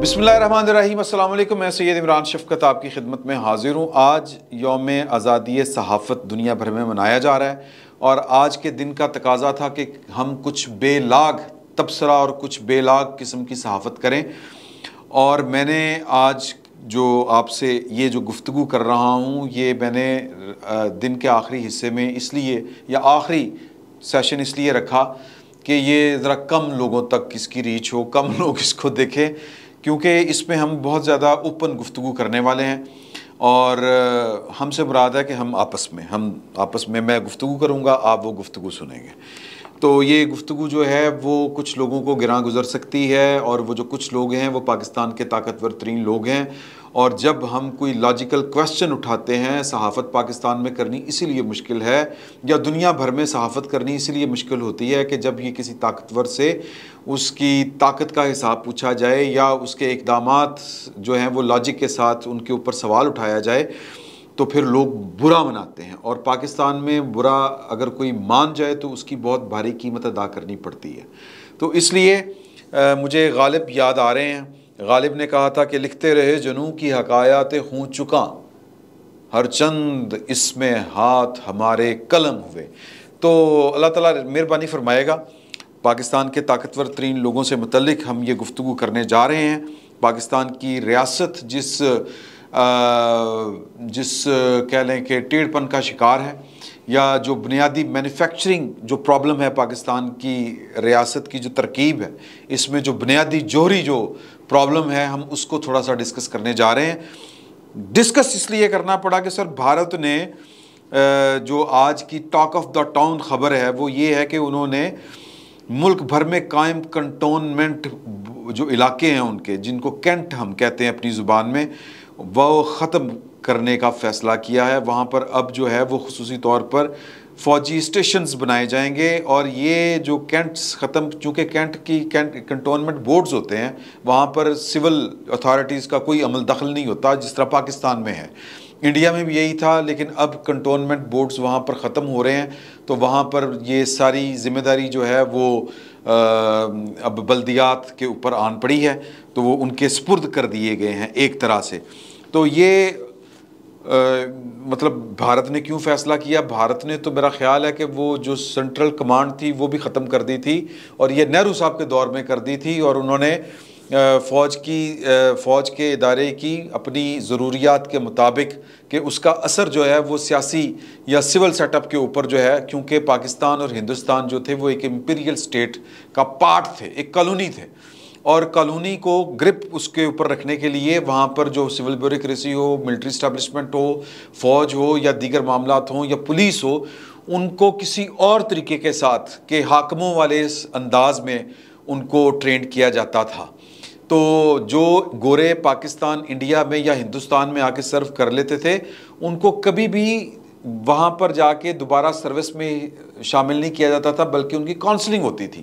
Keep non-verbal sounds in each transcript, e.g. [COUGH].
बसमीम अल्लाम मैं सैद इमरान शफकत आपकी खिदमत में हाजिर हूँ आज योम आज़ादी सहाफ़त दुनिया भर में मनाया जा रहा है और आज के दिन का तकाजा था कि हम कुछ बेलाग तबसरा और कुछ बेलाग किस्म की सहाफ़त करें और मैंने आज जो आपसे ये जो गुफ्तु कर रहा हूँ ये मैंने दिन के आखिरी हिस्से में इसलिए या आखिरी सेशन इसलिए रखा कि ये ज़रा कम लोगों तक इसकी रीच हो कम लोग इसको देखें क्योंकि इस पर हम बहुत ज़्यादा ओपन गुफ्तु करने वाले हैं और हमसे मुराद है कि हम आपस में हम आपस में मैं गुफ्तु करूँगा आप वो गुफ्तु सुनेंगे तो ये गुफ्तु जो है वो कुछ लोगों को गिरा गुजर सकती है और वो जो कुछ लोग हैं वो पाकिस्तान के ताकतवर तरीन लोग हैं और जब हम कोई लॉजिकल क्वेश्चन उठाते हैं सहाफ़त पाकिस्तान में करनी इसीलिए मुश्किल है या दुनिया भर में सहाफ़त करनी इसीलिए मुश्किल होती है कि जब ये किसी ताकतवर से उसकी ताकत का हिसाब पूछा जाए या उसके इकदाम जो हैं वो लॉजिक के साथ उनके ऊपर सवाल उठाया जाए तो फिर लोग बुरा मनाते हैं और पाकिस्तान में बुरा अगर कोई मान जाए तो उसकी बहुत भारी कीमत अदा करनी पड़ती है तो इसलिए मुझे गालिब याद आ रहे हैं गालिब ने कहा था कि लिखते रहे जनू की हकायात हूँ चुका हर चंद इसमें हाथ हमारे कलम हुए तो अल्लाह ताला मेहरबानी फरमाएगा पाकिस्तान के ताकतवर तरीन लोगों से मतलब हम ये गुफ्तु करने जा रहे हैं पाकिस्तान की रियासत जिस आ, जिस कह लें कि टेढ़पन का शिकार है या जो बुनियादी मैन्युफैक्चरिंग जो प्रॉब्लम है पाकिस्तान की रियासत की जो तरकीब है इसमें जो बुनियादी जोहरी जो प्रॉब्लम है हम उसको थोड़ा सा डिस्कस करने जा रहे हैं डिस्कस इसलिए करना पड़ा कि सर भारत ने जो आज की टॉक ऑफ द टाउन खबर है वो ये है कि उन्होंने मुल्क भर में कायम कंटोनमेंट जो इलाके हैं उनके जिनको कैंट हम कहते हैं अपनी ज़ुबान में वह ख़त्म करने का फ़ैसला किया है वहाँ पर अब जो है वो खसूस तौर पर फौजी स्टेशन बनाए जाएंगे और ये जो कैंट्स ख़त्म चूँकि कैंट की कैंट कंटोनमेंट बोर्ड्स होते हैं वहाँ पर सिविल अथॉरिटीज़ का कोई अमल दखल नहीं होता जिस तरह पाकिस्तान में है इंडिया में भी यही था लेकिन अब कंटोनमेंट बोर्ड्स वहाँ पर ख़त्म हो रहे हैं तो वहाँ पर ये सारी जिम्मेदारी जो है वो आ, अब बल्दियात के ऊपर आन पड़ी है तो वो उनके स्पुर्द कर दिए गए हैं एक तरह से तो ये मतलब भारत ने क्यों फैसला किया भारत ने तो मेरा ख्याल है कि वो जो सेंट्रल कमांड थी वो भी ख़त्म कर दी थी और ये नेहरू साहब के दौर में कर दी थी और उन्होंने फ़ौज की फ़ौज के इदारे की अपनी ज़रूरियात के मुताबिक कि उसका असर जो है वो सियासी या सिविल सेटअप के ऊपर जो है क्योंकि पाकिस्तान और हिंदुस्तान जो थे वो एक इम्पीरियल स्टेट का पार्ट थे एक कॉलोनी थे और कॉलोनी को ग्रिप उसके ऊपर रखने के लिए वहाँ पर जो सिविल ब्यूरोक्रेसी हो मिलिट्री इस्टेब्लिशमेंट हो फौज हो या दीगर मामला हों या पुलिस हो उनको किसी और तरीके के साथ के हाकमों वाले अंदाज में उनको ट्रेंड किया जाता था तो जो गोरे पाकिस्तान इंडिया में या हिंदुस्तान में आके सर्व कर लेते थे उनको कभी भी वहाँ पर जाके दोबारा सर्विस में शामिल नहीं किया जाता था बल्कि उनकी काउंसलिंग होती थी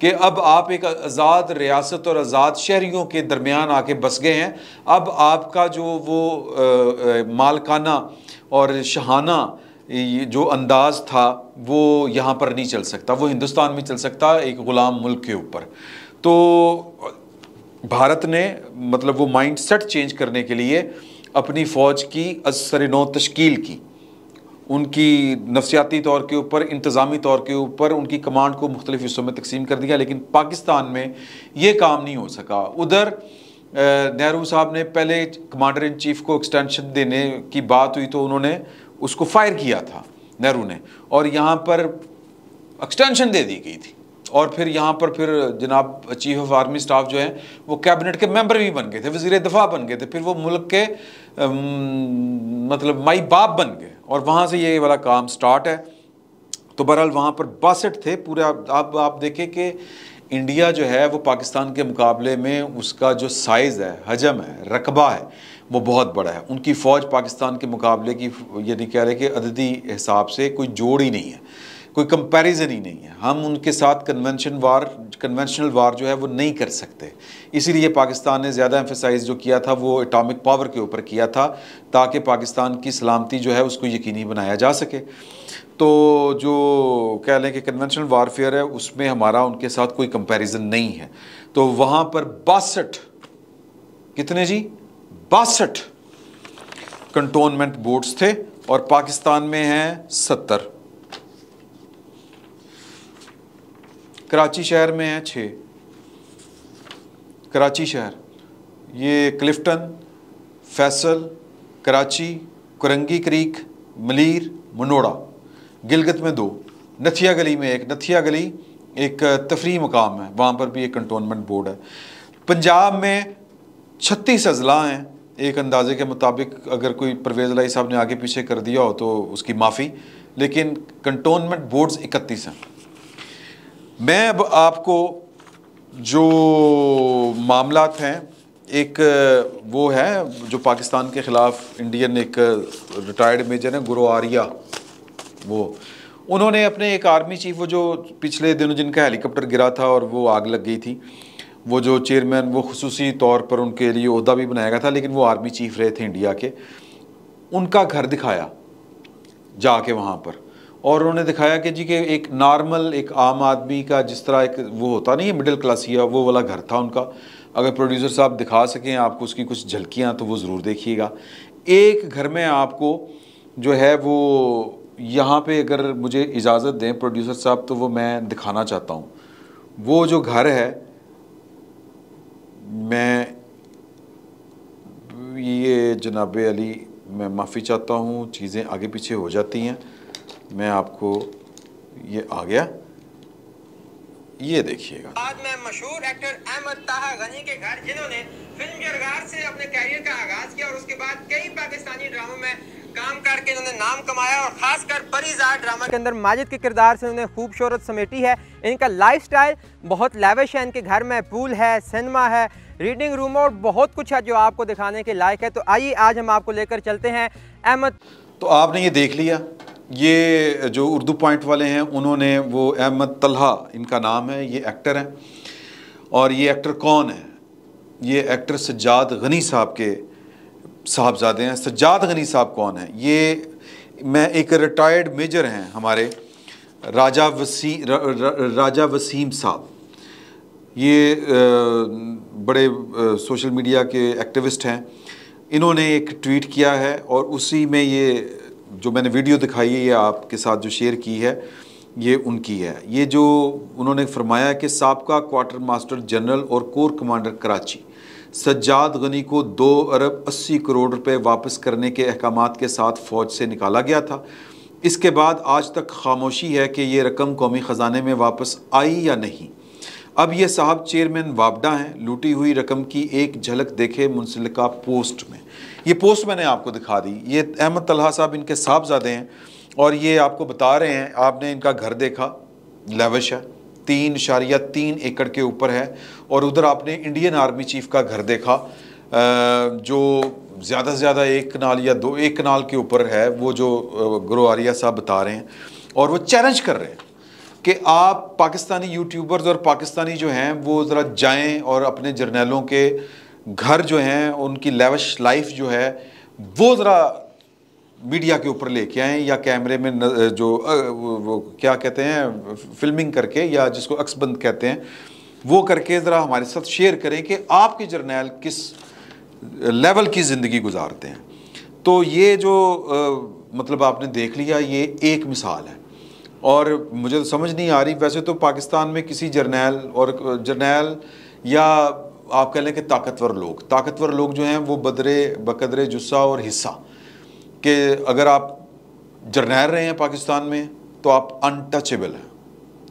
कि अब आप एक आज़ाद रियासत और आज़ाद शहरीों के दरमियान आके बस गए हैं अब आपका जो वो मालकाना और शहाना जो अंदाज़ था वो यहाँ पर नहीं चल सकता वो हिंदुस्तान में चल सकता एक ग़ुलाम मुल्क के ऊपर तो भारत ने मतलब वो माइंड सेट चेंज करने के लिए अपनी फ़ौज की असर नौ तश्कील की उनकी नफसियाती तौर के ऊपर इंतज़ामी तौर के ऊपर उनकी कमांड को मुख्तलिफ हिस्सों में तकसीम कर दिया लेकिन पाकिस्तान में ये काम नहीं हो सका उधर नेहरू साहब ने पहले कमांडर इन चीफ़ को एक्सटेंशन देने की बात हुई तो उन्होंने उसको फायर किया था नेहरू ने और यहाँ पर एक्सटेंशन दे दी गई थी और फिर यहाँ पर फिर जनाब चीफ ऑफ आर्मी स्टाफ जो है वो कैबिनेट के मेंबर भी बन गए थे वजीर दफ़ा बन गए थे फिर वो मुल्क के मतलब माई बाप बन गए और वहाँ से ये वाला काम स्टार्ट है तो बहरहाल वहाँ पर बासठ थे पूरे अब आप, आप देखें कि इंडिया जो है वो पाकिस्तान के मुकाबले में उसका जो साइज़ है हजम है रकबा है वो बहुत बड़ा है उनकी फ़ौज पाकिस्तान के मुकाबले की ये नहीं कह रहे कि अददी हिसाब से कोई जोड़ ही नहीं है कोई कंपैरिजन ही नहीं है हम उनके साथ कन्वेंशन वार कन्वेंशनल वार जो है वो नहीं कर सकते इसीलिए पाकिस्तान ने ज़्यादा एम्फेसाइज जो किया था वो एटॉमिक पावर के ऊपर किया था ताकि पाकिस्तान की सलामती जो है उसको यकीनी बनाया जा सके तो जो कह लें कि कन्वेंशनल वारफेयर है उसमें हमारा उनके साथ कोई कंपेरिज़न नहीं है तो वहाँ पर बासठ कितने जी बासठ कंटोनमेंट बोर्ड्स थे और पाकिस्तान में हैं सत्तर कराची शहर में है छः कराची शहर ये क्लिफ्टन फैसल कराची कुरंगी क्रीक मलीर मनोड़ा गिलगत में दो नथिया गली में एक नथिया गली एक तफरी मकाम है वहाँ पर भी एक कंटोनमेंट बोर्ड है पंजाब में छत्तीस अजला हैं एक अंदाजे के मुताबिक अगर कोई परवेज़ लाई साहब ने आगे पीछे कर दिया हो तो उसकी माफ़ी लेकिन कंटोनमेंट बोर्ड्स इकतीस हैं मैं अब आपको जो मामला हैं एक वो है जो पाकिस्तान के ख़िलाफ़ इंडियन एक रिटायर्ड मेजर हैं गुरु आर्या वो उन्होंने अपने एक आर्मी चीफ वो जो पिछले दिनों जिनका हेलीकॉप्टर गिरा था और वो आग लग गई थी वो जो चेयरमैन वो खसूसी तौर पर उनके लिए उहदा भी बनाया गया था लेकिन वो आर्मी चीफ रहे थे इंडिया के उनका घर दिखाया जाके वहाँ पर और उन्होंने दिखाया कि जी के एक नॉर्मल एक आम आदमी का जिस तरह एक वो होता नहीं है मिडिल क्लासिया वो वाला घर था उनका अगर प्रोड्यूसर साहब दिखा सकें आपको उसकी कुछ झलकियाँ तो वो ज़रूर देखिएगा एक घर में आपको जो है वो यहाँ पे अगर मुझे इजाज़त दें प्रोड्यूसर साहब तो वो मैं दिखाना चाहता हूँ वो जो घर है मैं ये जनाब अली मैं माफ़ी चाहता हूँ चीज़ें आगे पीछे हो जाती हैं मैं आपको ये आ गया ये देखिएगा आज मैं मशहूर एक्टर अहमद ताहा गनी के घर जिन्होंने फिल्म जरगार से अपने कैरियर का आगाज किया और उसके बाद कई पाकिस्तानी ड्रामों में काम करके इन्होंने नाम कमाया और खासकर परिजार ड्रामा के अंदर माजिद के किरदार से उन्होंने खूब शोहरत समेटी है इनका लाइफस्टाइल बहुत लेविश है इनके घर में पूल है सिनेमा है रीडिंग रूम और बहुत कुछ है जो आपको दिखाने के लायक है तो आइए आज हम आपको लेकर चलते हैं अहमद तो आपने ये देख लिया ये जो उर्दू पॉइंट वाले हैं उन्होंने वो अहमद तलहा इनका नाम है ये एक्टर हैं और ये एक्टर कौन है ये एक्टर सज्जाद गनी साहब के साहबजादे हैं सज्जाद गनी साहब कौन हैं ये मैं एक रिटायर्ड मेजर हैं हमारे राजा वसी र, र, राजा वसीम साहब ये आ, बड़े आ, सोशल मीडिया के एक्टिविस्ट हैं इन्होंने एक ट्वीट किया है और उसी में ये जो मैंने वीडियो दिखाई है ये आपके साथ जो शेयर की है ये उनकी है ये जो उन्होंने फरमाया कि सबका क्वार्टर मास्टर जनरल और कोर कमांडर कराची सज्जाद गनी को दो अरब अस्सी करोड़ रुपए वापस करने के अहकाम के साथ फ़ौज से निकाला गया था इसके बाद आज तक खामोशी है कि ये रकम कौमी ख़जाने में वापस आई या नहीं अब ये साहब चेयरमैन वापडा हैं लूटी हुई रकम की एक झलक देखे मुंसलिका पोस्ट में ये पोस्ट मैंने आपको दिखा दी ये अहमद तलहा साहब इनके साहबजादे हैं और ये आपको बता रहे हैं आपने इनका घर देखा लेवश है तीन शारिया तीन एकड़ के ऊपर है और उधर आपने इंडियन आर्मी चीफ का घर देखा जो ज़्यादा से ज़्यादा एक कनाल या दो एक कनाल के ऊपर है वो जो गुरु आर्या साहब बता रहे हैं और वो चैलेंज कर रहे हैं कि आप पाकिस्तानी यूट्यूबर्स और पाकिस्तानी जो हैं वो ज़रा जाएं और अपने जर्नलों के घर जो हैं उनकी लेवश लाइफ जो है वो ज़रा मीडिया के ऊपर लेके आएँ या कैमरे में न, जो वो, वो क्या कहते हैं फिल्मिंग करके या जिसको अक्सबंद कहते हैं वो करके ज़रा हमारे साथ शेयर करें कि आपके जर्नैल किस लेवल की ज़िंदगी गुजारते हैं तो ये जो आ, मतलब आपने देख लिया ये एक मिसाल है और मुझे तो समझ नहीं आ रही वैसे तो पाकिस्तान में किसी जर्नैल और जर्नैल या आप कह लें कि ताकतवर लोग ताकतवर लोग जो हैं वो बदरे बकदरे जुस्सा और हिस्सा कि अगर आप जरनेर रहे हैं पाकिस्तान में तो आप अनटचेबल हैं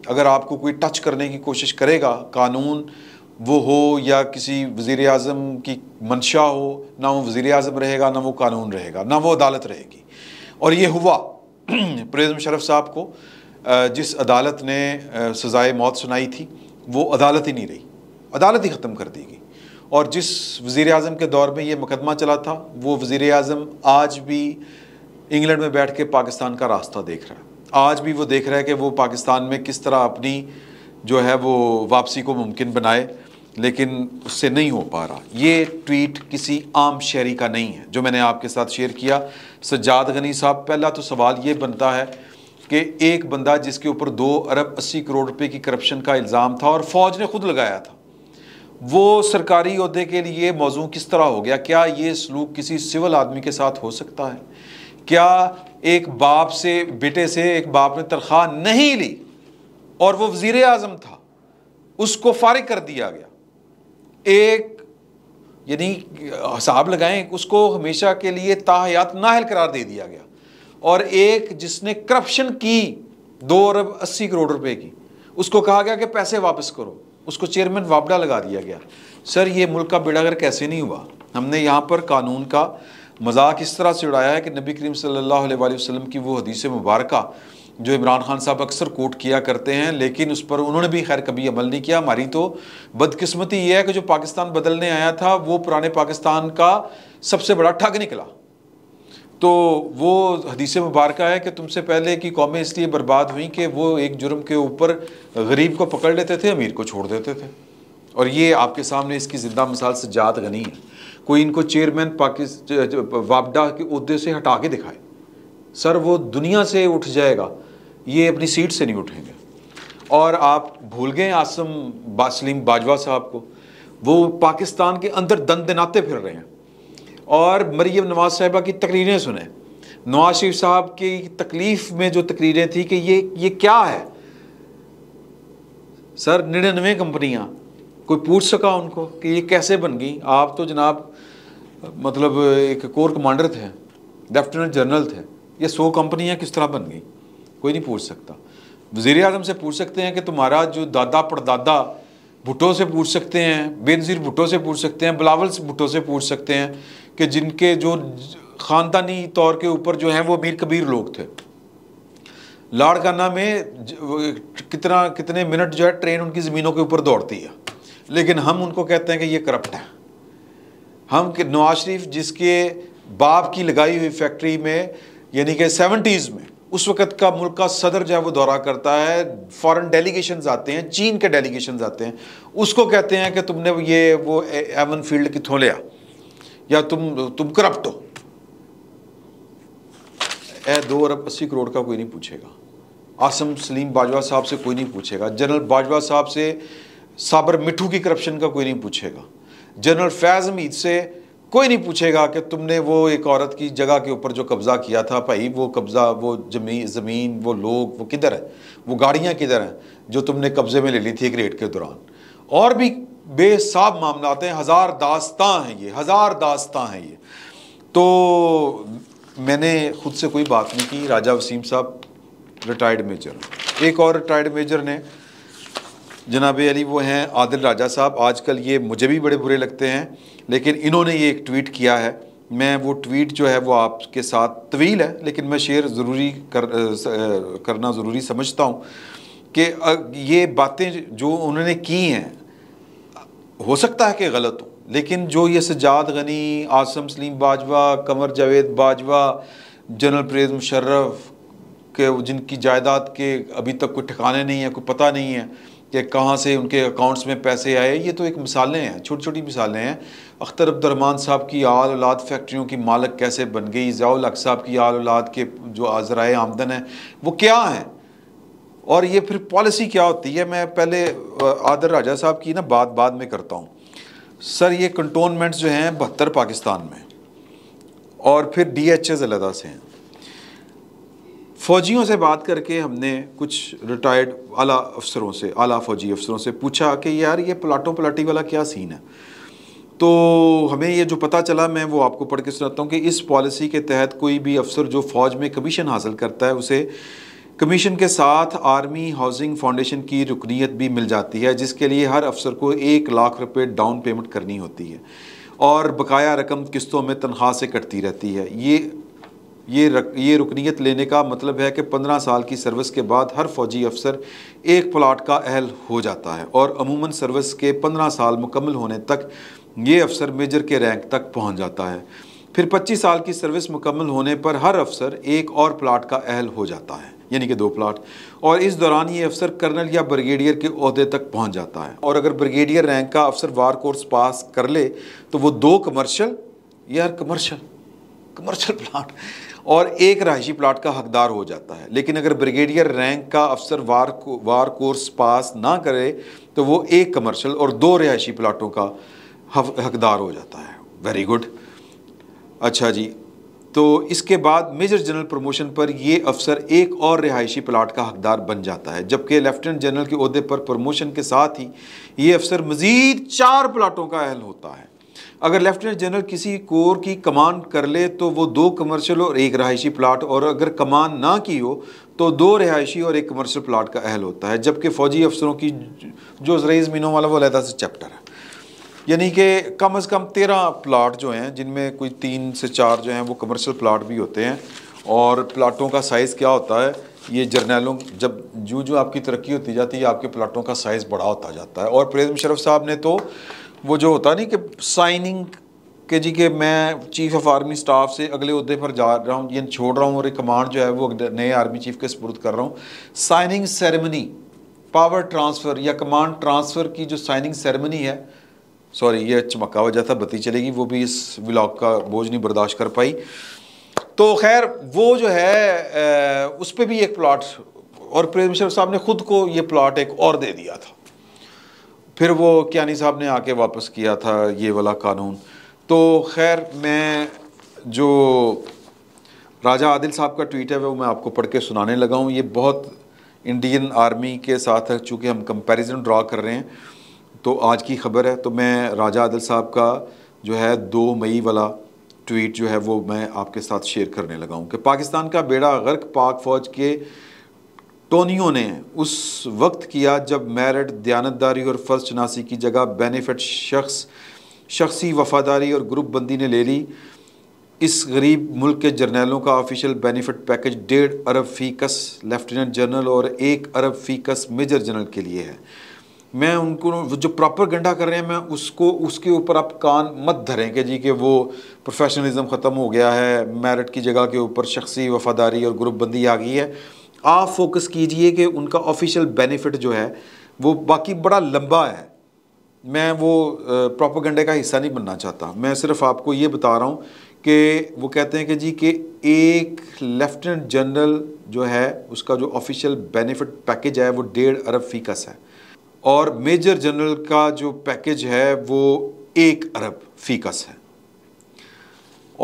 अगर आपको कोई टच करने की कोशिश करेगा कानून वो हो या किसी वज़ी अजम की मंशा हो ना वो वज़ी अजम रहेगा ना वो कानून रहेगा ना वो अदालत रहेगी और ये हुआ [CLEARS THROAT] प्रेजम शरफ साहब को जिस अदालत ने सज़ाए मौत सुनाई थी वो अदालत ही नहीं रही अदालत ही ख़त्म कर दी गई और जिस वज़ी अजम के दौर में ये मुकदमा चला था वो वज़ी अजम आज भी इंग्लैंड में बैठ के पाकिस्तान का रास्ता देख रहा है आज भी वो देख रहा है कि वो पाकिस्तान में किस तरह अपनी जो है वो वापसी को मुमकिन बनाए लेकिन उससे नहीं हो पा रहा ये ट्वीट किसी आम शहरी का नहीं है जो मैंने आपके साथ शेयर किया सज्जाद गनी साहब पहला तो सवाल ये बनता है कि एक बंदा जिसके ऊपर दो अरब अस्सी करोड़ रुपए की करप्शन का इल्ज़ाम था और फौज ने खुद लगाया था वो सरकारी अहदे के लिए मौजू किस तरह हो गया क्या ये सलूक किसी सिविल आदमी के साथ हो सकता है क्या एक बाप से बेटे से एक बाप ने तनख्वाह नहीं ली और वो वजीर अजम था उसको फारिग कर दिया गया एक यानी हिसाब लगाएं उसको हमेशा के लिए ताहयात नाहल करार दे दिया गया और एक जिसने करप्शन की दो अरब अस्सी करोड़ रुपए की उसको कहा गया कि पैसे वापस करो उसको चेयरमैन वापडा लगा दिया गया सर ये मुल्क का बेड़ागर कैसे नहीं हुआ हमने यहाँ पर कानून का मजाक इस तरह से उड़ाया है कि नबी करीम सल्लल्लाहु अलैहि वसल्लम की वो हदीस मुबारक जो इमरान खान साहब अक्सर कोट किया करते हैं लेकिन उस पर उन्होंने भी खैर कभी अमल नहीं किया हमारी तो बदकिस्मती ये है कि जो पाकिस्तान बदलने आया था वो पुराने पाकिस्तान का सबसे बड़ा ठग निकला तो वो हदीस मुबारक है कि तुमसे पहले की कौमें इसलिए बर्बाद हुई कि वो एक जुर्म के ऊपर गरीब को पकड़ लेते थे अमीर को छोड़ देते थे और ये आपके सामने इसकी ज़िंदा मिसाल से जात गनी है कोई इनको चेयरमैन पाकिस्तान वापडा के उहदे से हटा के दिखाए सर वो दुनिया से उठ जाएगा ये अपनी सीट से नहीं उठेंगे और आप भूल गए आसम बासलीम बाजवा साहब को वो पाकिस्तान के अंदर दंदनाते फिर रहे हैं और मरीम नवाज साहिबा की तकरीरें सुने नवाज शरीफ साहब की तकलीफ़ में जो तकरीरें थी कि ये ये क्या है सर निन्यानवे कंपनियाँ कोई पूछ सका उनको कि ये कैसे बन गई आप तो जनाब मतलब एक कोर कमांडर थे लेफ्टिनेंट जनरल थे ये सौ कंपनियाँ किस तरह बन गई कोई नहीं पूछ सकता वजीर अजम से पूछ सकते हैं कि तुम्हारा जो दादा पड़दादा भुट्टो से पूछ सकते हैं बेनज़ीर भुट्टो से पूछ सकते हैं बिलावल भुट्टो से पूछ सकते हैं कि जिनके जो ख़ानदानी तौर के ऊपर जो हैं वो अमीर कबीर लोग थे लाड़काना में कितना कितने मिनट जो है ट्रेन उनकी ज़मीनों के ऊपर दौड़ती है लेकिन हम उनको कहते हैं कि ये करप्ट है हम नवाज शरीफ जिसके बाप की लगाई हुई फैक्ट्री में यानी कि सेवेंटीज़ में उस वक़्त का मुल्क का सदर जो है वो दौरा करता है फॉरेन डेलीगेशन आते हैं चीन के डेलीगेशन आते हैं उसको कहते हैं कि तुमने ये वो एवन फील्ड की थोलिया या तुम तुम करप्ट हो ऐ दो अरब अस्सी करोड़ का कोई नहीं पूछेगा आसम सलीम बाजवा साहब से कोई नहीं पूछेगा जनरल बाजवा साहब से साबर मिठू की करप्शन का कोई नहीं पूछेगा जनरल फैज़ हमीद से कोई नहीं पूछेगा कि तुमने वो एक औरत की जगह के ऊपर जो कब्ज़ा किया था भाई वो कब्ज़ा वो जमी ज़मीन वो लोग वो किधर है वो गाड़ियाँ किधर हैं जो तुमने कब्ज़े में ले ली थी एक रेट के दौरान और भी बेसाब मामला हैं हज़ार दास्तां हैं ये हज़ार दास्तां हैं ये तो मैंने ख़ुद से कोई बात नहीं की राजा वसीम साहब रिटायर्ड मेजर एक और रिटायर्ड मेजर ने जनाब अली वो हैं आदिल राजा साहब आजकल ये मुझे भी बड़े बुरे लगते हैं लेकिन इन्होंने ये एक ट्वीट किया है मैं वो ट्वीट जो है वो आपके साथ तवील है लेकिन मैं शेयर ज़रूरी कर करना ज़रूरी समझता हूँ कि ये बातें जो उन्होंने की हैं हो सकता है कि गलत हो लेकिन जो ये सजाद गनी आसम सलीम बाजवा कमर जावेद बाजवा जनरल प्रेज मुशर्रफ के जिनकी जायदाद के अभी तक कोई ठिकाने नहीं है कोई पता नहीं है कि कहाँ से उनके अकाउंट्स में पैसे आए ये तो एक मिसालें हैं छोटी छोटी मिसालें हैं अख्तर अब्दरमान साहब की आल औलाद फैक्ट्रियों की मालक कैसे बन गई जयाल साहब की आल औलाद के जो आजराए आमदन है वो क्या हैं और ये फिर पॉलिसी क्या होती है मैं पहले आदर राजा साहब की ना बात बाद में करता हूँ सर ये कंटोनमेंट्स जो हैं बहत्तर पाकिस्तान में और फिर डी एच एज अलहदा से हैं फ़ौजियों से बात करके हमने कुछ रिटायर्ड आला अफसरों से आला फ़ौजी अफसरों से पूछा कि यार ये प्लाटों प्लाटी वाला क्या सीन है तो हमें ये जो पता चला मैं वो आपको पढ़ के सुनाता हूँ कि इस पॉलिसी के तहत कोई भी अफसर जो फ़ौज में कमीशन हासिल करता है उसे कमीशन के साथ आर्मी हाउसिंग फाउंडेशन की रुकनीत भी मिल जाती है जिसके लिए हर अफसर को एक लाख रुपए डाउन पेमेंट करनी होती है और बकाया रकम किस्तों में तनख्वाह से कटती रहती है ये ये रक, ये रुकनीत लेने का मतलब है कि पंद्रह साल की सर्विस के बाद हर फौजी अफसर एक प्लाट का अहल हो जाता है और अमूमन सर्विस के पंद्रह साल मुकम्मल होने तक ये अफसर मेजर के रैंक तक पहुंच जाता है फिर 25 साल की सर्विस मुकम्मल होने पर हर अफसर एक और प्लाट का अहल हो जाता है यानी कि दो प्लाट और इस दौरान ये अफसर कर्नल या ब्रिगेडियर के अहदे तक पहुंच जाता है और अगर ब्रिगेडियर रैंक का अफसर वार कोर्स पास कर ले तो वो दो कमर्शल या कमर्शल कमर्शल प्लाट और एक रहायशी प्लाट का हकदार हो जाता है लेकिन अगर ब्रिगेडियर रैंक का अफसर वार को, वार कोर्स पास ना करे तो वो एक कमर्शल और दो रिहायशी प्लाटों का हकदार हो जाता है वेरी गुड अच्छा जी तो इसके बाद मेजर जनरल प्रमोशन पर ये अफसर एक और रिहायशी प्लाट का हकदार बन जाता है जबकि लेफ्टिनेंट जनरल के अहदे पर प्रमोशन के साथ ही ये अफसर मज़ीद चार प्लाटों का अहल होता है अगर लेफ्टिनेंट जनरल किसी कोर की कमान कर ले तो वो दो कमर्शियल और एक रहायशी प्लाट और अगर कमान ना की हो तो दो रिहायशी और एक कमर्शियल प्लाट का अहल होता है जबकि फ़ौजी अफसरों की जो जरिए ज़मीनों वाला वो अलहदा से चैप्टर है यानी कि कम अज़ कम तेरह प्लाट जो हैं जिनमें कोई तीन से चार जो हैं वो कमर्शियल प्लाट भी होते हैं और प्लाटों का साइज़ क्या होता है ये जर्नैलों जब जो जो आपकी तरक्की होती जाती है आपके प्लाटों का साइज़ बड़ा होता जाता है और प्रेज मुशरफ साहब ने तो वो जो होता नहीं कि साइनिंग के जी के मैं चीफ ऑफ आर्मी स्टाफ से अगले अहदे पर जा रहा हूँ यानी छोड़ रहा हूँ और एक कमांड जो है वो नए आर्मी चीफ के सपुरद कर रहा हूँ साइनिंग सेरेमनी पावर ट्रांसफ़र या कमांड ट्रांसफ़र की जो साइनिंग सेरेमनी है सॉरी ये चमका अच्छा वजह था बत्ती चलेगी वो भी इस ब्लॉग का बोझ नहीं बर्दाश्त कर पाई तो खैर वो जो है उस पर भी एक प्लॉट और प्रेम साहब ने ख़ुद को ये प्लॉट एक और दे दिया था फिर वो क्या साहब ने आके वापस किया था ये वाला कानून तो खैर मैं जो राजा आदिल साहब का ट्वीट है वो मैं आपको पढ़ के सुनाने लगा हूँ ये बहुत इंडियन आर्मी के साथ है चूँकि हम कंपैरिजन ड्रा कर रहे हैं तो आज की ख़बर है तो मैं राजा आदल साहब का जो है दो मई वाला ट्वीट जो है वो मैं आपके साथ शेयर करने लगा हूँ कि पाकिस्तान का बेड़ा गर्क पाक फ़ौज के टोनियो ने उस वक्त किया जब मेरिट दयानतदारी और फ़र्ज चनासी की जगह बेनिफिट शख्स शख्सी वफादारी और ग्रुप बंदी ने ले ली इस गरीब मुल्क के जर्नैलों का ऑफिशियल बेनिफिट पैकेज डेढ़ अरब फीकस लेफ्टिनेंट जनरल और एक अरब फ़ीकस मेजर जनरल के लिए है मैं उनको जो प्रॉपर गंडा कर रहे हैं मैं उसको उसके ऊपर आप कान मत धरें कि जी कि वो प्रोफेशनलिज्म ख़त्म हो गया है मेरिट की जगह के ऊपर शख्सी वफादारी और ग्रुपबंदी आ गई है आप फोकस कीजिए कि उनका ऑफिशियल बेनिफिट जो है वो बाकी बड़ा लंबा है मैं वो गंडे का हिस्सा नहीं बनना चाहता मैं सिर्फ आपको ये बता रहा हूँ कि वो कहते हैं कि जी कि एक लेफ्टिनेंट जनरल जो है उसका जो ऑफिशियल बेनिफिट पैकेज है वो डेढ़ अरब फीकस है और मेजर जनरल का जो पैकेज है वो एक अरब फीकस है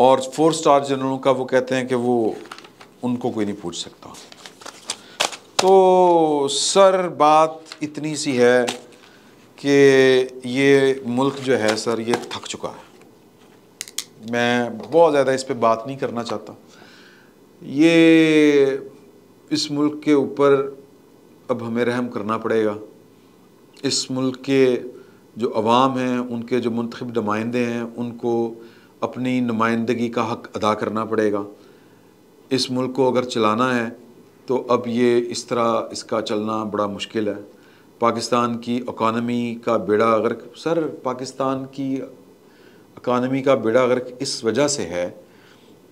और फोर स्टार जनरलों का वो कहते हैं कि वो उनको कोई नहीं पूछ सकता तो सर बात इतनी सी है कि ये मुल्क जो है सर ये थक चुका है मैं बहुत ज़्यादा इस पर बात नहीं करना चाहता ये इस मुल्क के ऊपर अब हमें रहम करना पड़ेगा इस मुल्क के जो अवाम हैं उनके जो मंतखब नुमाइंदे हैं उनको अपनी नुमाइंदगी का हक अदा करना पड़ेगा इस मुल्क को अगर चलाना है तो अब ये इस तरह इसका चलना बड़ा मुश्किल है पाकिस्तान की अकानमी का बेड़ा गर्क सर पाकिस्तान की अकानमी का बेड़ा गर्क इस वजह से है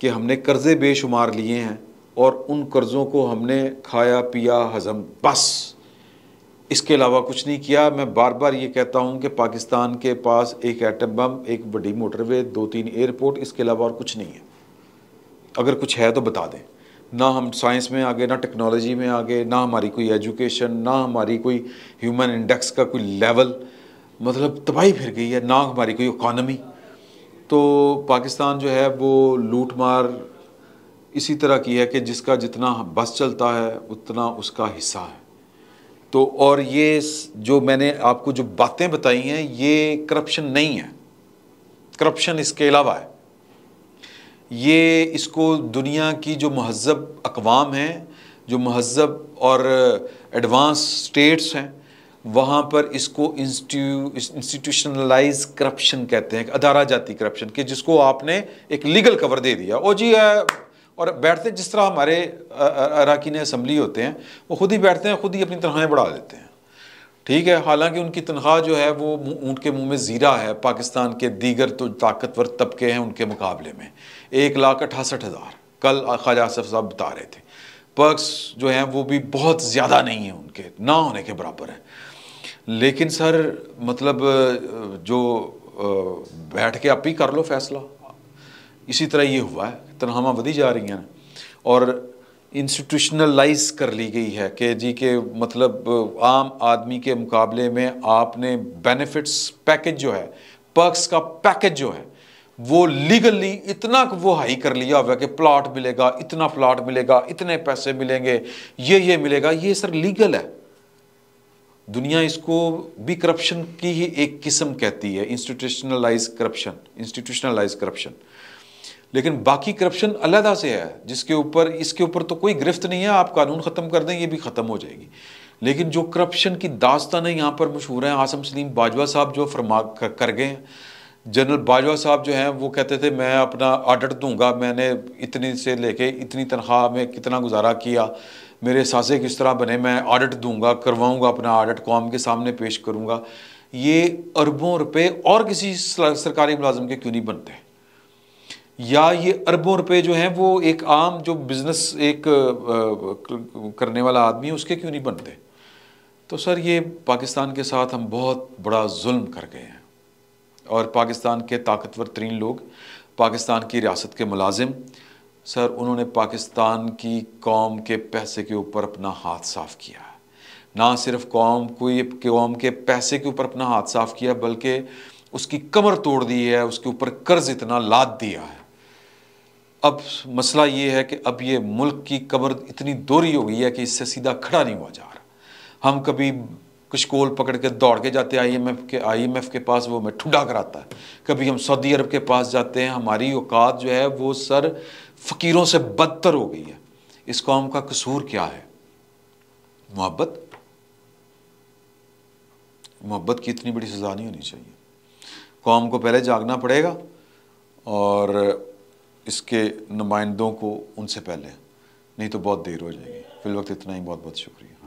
कि हमने कर्ज़े बेशुमार लिए हैं और उन कर्ज़ों को हमने खाया पिया हज़म बस इसके अलावा कुछ नहीं किया मैं बार बार ये कहता हूँ कि पाकिस्तान के पास एक एटम बम एक बड़ी मोटरवे दो तीन एयरपोर्ट इसके अलावा और कुछ नहीं है अगर कुछ है तो बता दें ना हम साइंस में आगे ना टेक्नोलॉजी में आगे ना हमारी कोई एजुकेशन ना हमारी कोई ह्यूमन इंडेक्स का कोई लेवल मतलब तबाही फिर गई है ना हमारी कोई इकॉनमी तो पाकिस्तान जो है वो लूट मार इसी तरह की है कि जिसका जितना बस चलता है उतना उसका हिस्सा है तो और ये जो मैंने आपको जो बातें बताई हैं ये करप्शन नहीं है करप्शन इसके अलावा है ये इसको दुनिया की जो महजब अकवाम हैं जो महजब और एडवांस स्टेट्स हैं वहाँ पर इसको इंस्टीट्यूशनलाइज करप्शन कहते हैं अदारा जाती करप्शन के जिसको आपने एक लीगल कवर दे दिया ओ जी और बैठते जिस तरह हमारे अरकान असम्बली होते हैं वो खुद ही बैठते हैं खुद ही अपनी तनख्वाहें बढ़ा देते हैं ठीक है हालांकि उनकी तनख्वाह जो है वो ऊँट के मुंह में ज़ीरा है पाकिस्तान के दीगर तो ताकतवर तबके हैं उनके मुकाबले में एक लाख अठासठ हज़ार कल ख्वाजा आसफ साहब बता रहे थे पर्कस जो हैं वो भी बहुत ज़्यादा नहीं हैं उनके ना होने के बराबर हैं लेकिन सर मतलब जो बैठ के आप ही कर लो फैसला इसी तरह ये हुआ है तनखावं बधी जा रही हैं और इंस्टीट्यूशनलाइज कर ली गई है कि जी के मतलब आम आदमी के मुकाबले में आपने बेनिफिट्स पैकेज जो है पर्क्स का पैकेज जो है वो लीगली इतना वो हाई कर लिया हुआ कि प्लाट मिलेगा इतना प्लाट मिलेगा इतने पैसे मिलेंगे ये ये मिलेगा ये सर लीगल है दुनिया इसको भी करप्शन की ही एक किस्म कहती है इंस्टीट्यूशनलाइज करप्शन इंस्टीट्यूशनलाइज करप्शन लेकिन बाकी करप्शन अलहदा से है जिसके ऊपर इसके ऊपर तो कोई गिरफ्त नहीं है आप कानून ख़त्म कर दें ये भी ख़त्म हो जाएगी लेकिन जो करप्शन की है यहाँ पर मशहूर हैं आसम सलीम बाजवा साहब जो फरमा कर गए हैं जनरल बाजवा साहब जो हैं वो कहते थे मैं अपना ऑर्डर दूंगा मैंने इतनी से लेके इतनी तनख्वाह में कितना गुजारा किया मेरे सासे किस तरह बने मैं ऑडिट दूंगा करवाऊंगा अपना ऑडिट कौम के सामने पेश करूंगा ये अरबों रुपए और किसी सरकारी मुलाजम के क्यों नहीं बनते हैं या ये अरबों रुपए जो हैं वो एक आम जो बिज़नेस एक करने वाला आदमी है उसके क्यों नहीं बनते तो सर ये पाकिस्तान के साथ हम बहुत बड़ा जुल्म कर गए हैं और पाकिस्तान के ताकतवर तरीन लोग पाकिस्तान की रियासत के मुलाजिम सर उन्होंने पाकिस्तान की कौम के पैसे के ऊपर अपना हाथ साफ किया ना सिर्फ कौम को ये कौम के पैसे के ऊपर अपना हाथ साफ किया बल्कि उसकी कमर तोड़ दी है उसके ऊपर कर्ज इतना लाद दिया है अब मसला ये है कि अब ये मुल्क की कब्र इतनी दोरी हो गई है कि इससे सीधा खड़ा नहीं हुआ जा रहा हम कभी कुछ कोल पकड़ के दौड़ के जाते हैं एफ के एफ के पास वो हमें ठुडा कराता है कभी हम सऊदी अरब के पास जाते हैं हमारी औकात जो है वो सर फ़कीरों से बदतर हो गई है इस कौम का कसूर क्या है मोहब्बत मोहब्बत की इतनी बड़ी सज़ा नहीं होनी चाहिए कौम को पहले जागना पड़ेगा और इसके नुमाइंदों को उनसे पहले नहीं तो बहुत देर हो जाएगी फ़िल वक्त इतना ही बहुत बहुत शुक्रिया